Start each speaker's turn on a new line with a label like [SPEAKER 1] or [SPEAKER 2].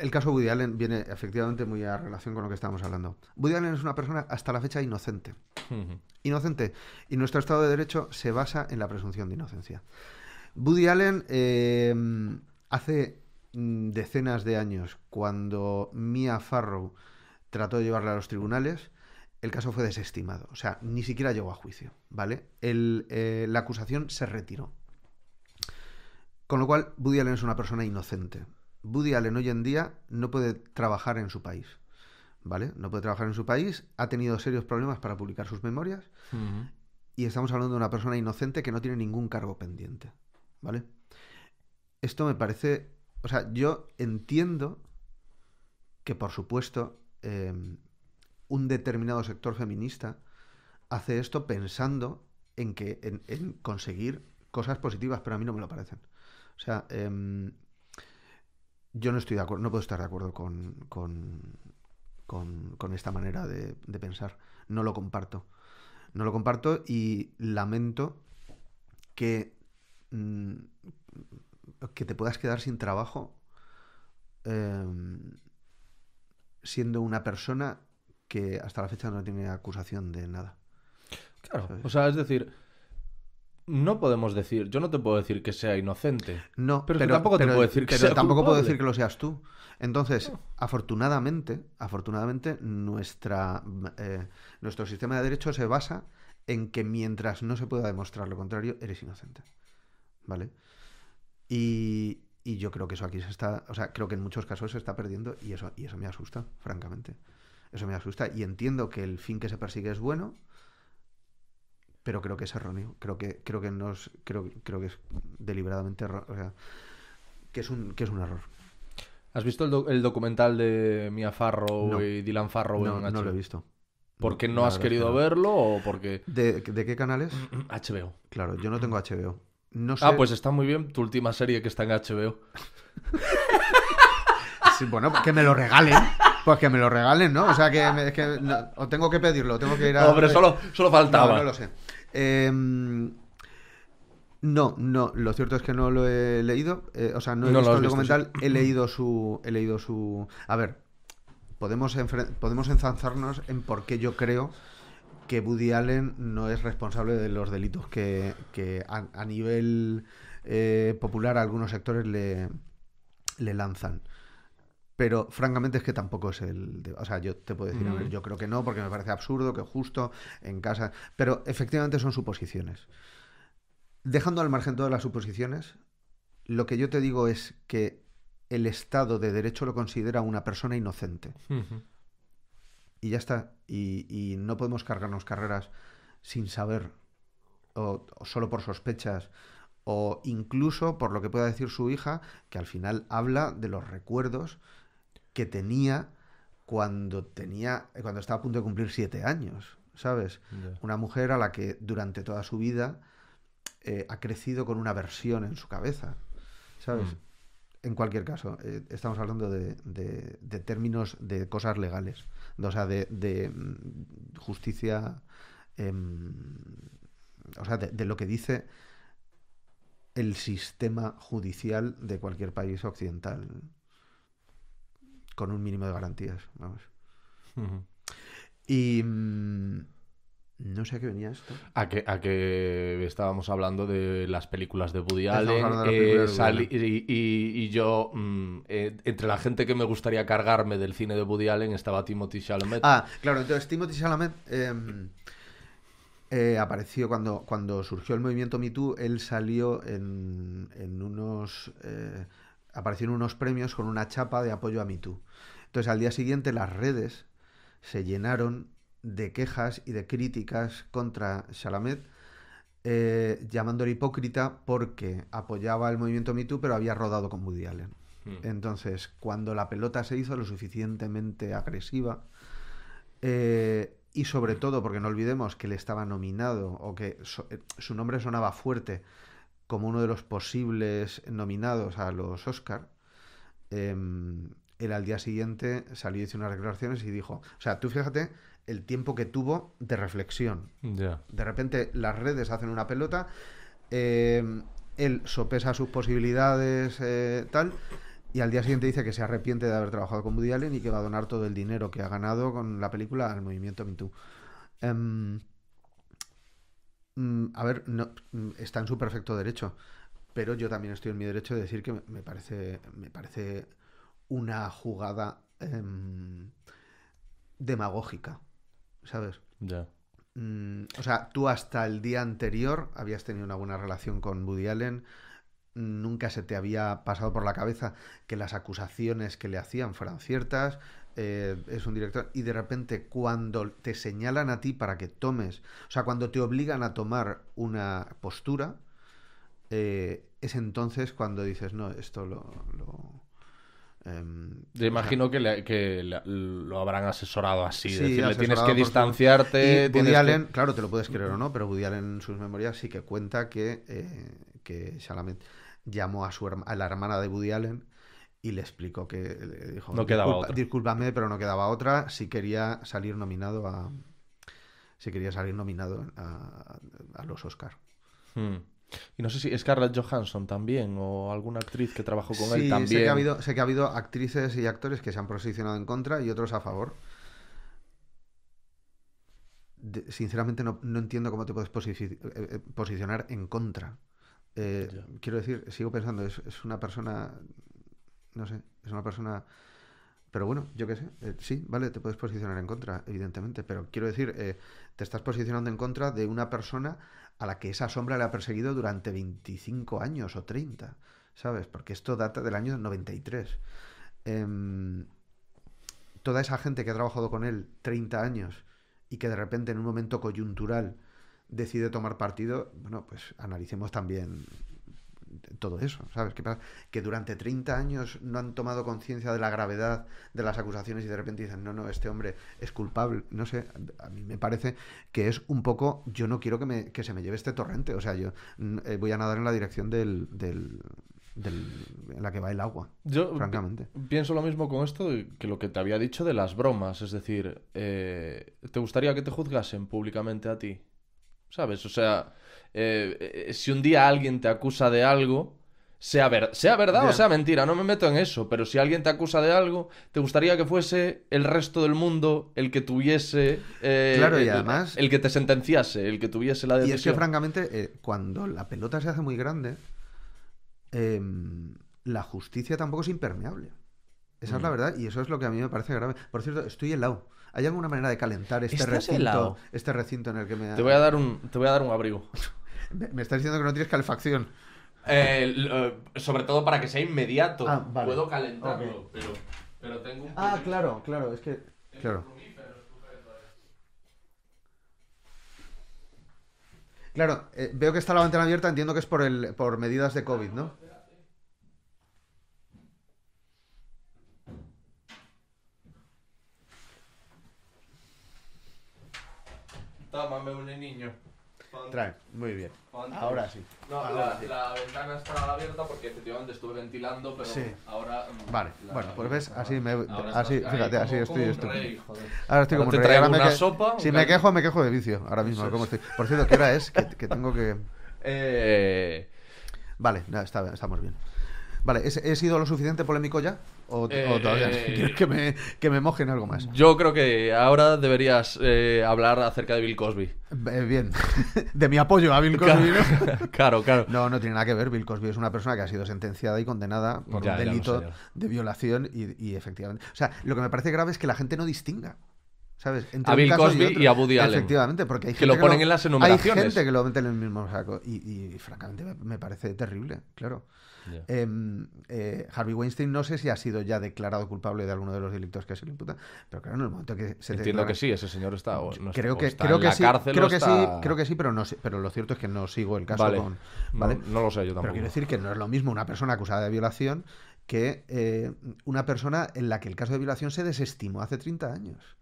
[SPEAKER 1] el caso Woody Allen viene efectivamente muy a relación con lo que estamos hablando. Woody Allen es una persona hasta la fecha inocente. Inocente. Y nuestro Estado de Derecho se basa en la presunción de inocencia. Woody Allen eh, hace mm, decenas de años, cuando Mia Farrow trató de llevarla a los tribunales, el caso fue desestimado. O sea, ni siquiera llegó a juicio, ¿vale? Eh, la acusación se retiró. Con lo cual, Woody Allen es una persona inocente. Woody Allen hoy en día no puede trabajar en su país. ¿Vale? No puede trabajar en su país, ha tenido serios problemas para publicar sus memorias y estamos hablando de una persona inocente que no tiene ningún cargo pendiente. ¿Vale? Esto me parece. O sea, yo entiendo que, por supuesto, em, un determinado sector feminista hace esto pensando en que en, conseguir cosas positivas, pero a mí no me lo parecen. O sea, em, yo no estoy de acuerdo, no puedo estar de acuerdo con, con, con, esta manera de, pensar. No lo comparto. No lo comparto y lamento que, mm, que te puedas quedar sin trabajo em, siendo una persona que hasta la fecha no tiene acusación de nada. Claro, o
[SPEAKER 2] sea, es decir, no podemos decir, yo no te puedo decir que sea inocente. No, pero, tampoco te puedo decir que tampoco puedo decir que lo
[SPEAKER 1] seas tú. Entonces, afortunadamente, afortunadamente nuestra, eh, nuestro sistema de derecho se basa en que mientras no se pueda demostrar lo contrario, eres inocente. ¿Vale? Y, yo creo que eso aquí se está, o sea, creo que en muchos casos se está perdiendo y eso, y eso me asusta, francamente. Eso me asusta y entiendo que el fin que se persigue es bueno, pero creo que es erróneo. Creo que, creo que no es, creo, creo que es deliberadamente que es un, que es un error.
[SPEAKER 2] ¿Has visto el, documental de Mia Farrow y Dylan Farrow no, No lo he visto. ¿Porque no, no has querido verlo o porque...? ¿De, ¿De, qué canales? HBO. Claro, yo no tengo HBO. No Ah, pues está muy bien tu última serie que está en HBO.
[SPEAKER 1] sí, bueno, pues que me lo regalen. Pues que me lo regalen, ¿no? O sea, que, o tengo que pedirlo, tengo que ir a... No, solo, solo faltaba. no lo sé. Em, no, no, lo cierto es que no lo he leído, eh, o sea, no he visto el documental, he leído su he leído su A ver, podemos podemos en por qué yo creo que Woody Allen no es responsable de los delitos que, a, nivel eh, popular algunos sectores le, le lanzan pero francamente es que tampoco es el... o sea, yo te puedo decir, a ver, mm. yo creo que no, porque me parece absurdo que justo en casa... Pero efectivamente son suposiciones. Dejando al margen todas las suposiciones, lo que yo te digo es que el Estado de Derecho lo considera una persona inocente. Y ya está. Y, no podemos cargarnos carreras sin saber, o solo por sospechas, o incluso por lo que pueda decir su hija, que al final habla de los recuerdos que tenía cuando tenía cuando estaba a punto de cumplir siete años, ¿sabes? Una mujer a la que durante toda su vida eh, ha crecido con una versión en su cabeza, ¿sabes? Mm. En cualquier caso, eh, estamos hablando de, términos de cosas legales, o sea, de, mm, justicia, em, o sea, de lo que dice el sistema judicial de cualquier país occidental con un mínimo de garantías. Vamos. Y. Mm, no sé a qué venía esto.
[SPEAKER 2] A que, a que estábamos hablando de las películas de Woody eh, Allen. y, yo, mm, eh, entre la gente que me gustaría cargarme del cine de Woody Allen, estaba Timothy Chalamet. Ah,
[SPEAKER 1] claro, entonces Timothy Chalamet em, eh, apareció cuando, cuando surgió el movimiento Me Él salió en, en unos aparecieron unos premios con una chapa de apoyo a MeToo. Entonces, al día siguiente, las redes se llenaron de quejas y de críticas contra Chalamet, eh, llamándole hipócrita porque apoyaba el movimiento MeToo, pero había rodado con Woody Allen. Hmm. Entonces, cuando la pelota se hizo lo suficientemente agresiva, eh, y sobre todo, porque no olvidemos que le estaba nominado o que eh, su nombre sonaba fuerte como uno de los posibles nominados a los Oscar, em, él al día siguiente salió y hizo unas declaraciones y dijo, o sea, tú fíjate el tiempo que tuvo de reflexión. De repente las redes hacen una pelota, em, él sopesa sus posibilidades, eh, tal, y al día siguiente dice que se arrepiente de haber trabajado con Woody Allen y que va a donar todo el dinero que ha ganado con la película al movimiento Me em, Mm, a ver, no, mm, está en su perfecto derecho, pero yo también estoy en mi derecho de decir que me parece, me parece una jugada em, demagógica, ¿sabes? Ya. Mm, o sea, tú hasta el día anterior habías tenido una buena relación con Woody Allen, nunca se te había pasado por la cabeza que las acusaciones que le hacían fueran ciertas, eh, es un director, y de repente cuando te señalan a ti para que tomes, o sea, cuando te obligan a tomar una postura, eh, es entonces cuando dices, no, esto lo...
[SPEAKER 2] te em, imagino que, lo habrán asesorado así, tienes que distanciarte. Allen, claro, te lo puedes creer o no,
[SPEAKER 1] pero Woody Allen en sus memorias sí que cuenta que, eh, que llamó a, su a la hermana de Woody Allen y le explicó que dijo, no quedaba discúlpame, pero no quedaba otra si quería salir nominado a si quería salir nominado a, los Oscar. Hmm. Y no sé si Scarlett Johansson también o alguna actriz que trabajó con él también. Sé que, ha habido, sé que ha habido actrices y actores que se han posicionado en contra y otros a favor. sinceramente no, entiendo cómo te puedes eh, eh, posicionar en contra. Eh, quiero decir, sigo pensando, es, es una persona no sé, es una persona... Pero bueno, yo qué sé, eh, sí, vale, te puedes posicionar en contra, evidentemente, pero quiero decir, eh, te estás posicionando en contra de una persona a la que esa sombra le ha perseguido durante 25 años o 30, ¿sabes? Porque esto data del año 93. Em, toda esa gente que ha trabajado con él 30 años y que de repente en un momento coyuntural decide tomar partido, bueno, pues analicemos también todo eso, ¿sabes? Que durante 30 años no han tomado conciencia de la gravedad de las acusaciones y de repente dicen, no, no, este hombre es culpable. No sé, a mí me parece que es un poco, yo no quiero que, me, que se me lleve este torrente, o sea, yo mm, eh, voy a nadar en la dirección del, del en la que va el agua, Yo francamente.
[SPEAKER 2] Pienso lo mismo con esto que lo que te había dicho de las bromas. Es decir, eh, ¿te gustaría que te juzgasen públicamente a ti? ¿Sabes? O sea, eh, eh, si un día alguien te acusa de algo, sea, verdad o sea mentira, no me meto en eso, pero si alguien te acusa de algo, ¿te gustaría que fuese el resto del mundo el que tuviese... Eh, el, que te sentenciase, el que tuviese la decisión. Y es que
[SPEAKER 1] francamente, eh, cuando la pelota se hace muy grande, em, la justicia tampoco es impermeable. Esa es la mm. verdad y eso es lo que a mí me parece grave. Por cierto, estoy helado. ¿Hay alguna manera de calentar este recinto, este recinto en el que me... Te voy a dar un, te voy a dar un abrigo. Me estás diciendo que no tienes calefacción. Eh, eh, sobre todo para que sea inmediato. Ah, Puedo calentarlo,
[SPEAKER 2] pero, tengo un. Ah,
[SPEAKER 1] claro, claro, es que. Claro. Claro, eh, veo que está la ventana abierta, entiendo que es por, el, por medidas de COVID, ¿no?
[SPEAKER 2] Tómame un niño. Trae, muy bien. Ahora sí. No, la, ventana está abierta porque efectivamente estuve ventilando, pero sí. ahora. Mm, vale, bueno, pues ves, así me. Así, fíjate, así estoy, Ahora estoy como un rey. si me quejo,
[SPEAKER 1] me quejo de vicio ahora mismo. Como estoy. Por cierto, ¿qué hora es? Que, tengo que. Eh... Vale, ya, está, estamos bien. Vale, ¿he, sido lo suficiente polémico ya? ¿O, eh, todavía eh, quieres que me, mojen algo más?
[SPEAKER 2] Yo creo que ahora deberías eh, hablar acerca de Bill Cosby.
[SPEAKER 1] bien, de mi apoyo a Bill Cosby. Claro, ¿no? claro, ¿no? No, tiene nada que ver. Bill Cosby es una persona que ha sido sentenciada y condenada por un delito de violación y, efectivamente. O sea, lo que me parece grave es que la gente no distinga. ¿sabes? Entre a Bill Cosby y, a Allen. Efectivamente, porque hay gente que lo ponen en las enumeraciones. Hay gente que lo mete en el mismo saco y, francamente me parece terrible, claro. Em, eh, Harvey Weinstein no sé si ha sido ya declarado culpable de alguno de los delitos que se le imputan, pero claro, en el momento que se Entiendo que sí, ese señor está, creo que, creo que sí, cárcel creo que sí, creo que sí, pero no pero lo cierto es que no sigo el caso No, lo sé yo tampoco. Pero quiero decir que no es lo mismo una persona acusada de violación que eh, una persona en la que el caso de violación se desestimó hace 30 años.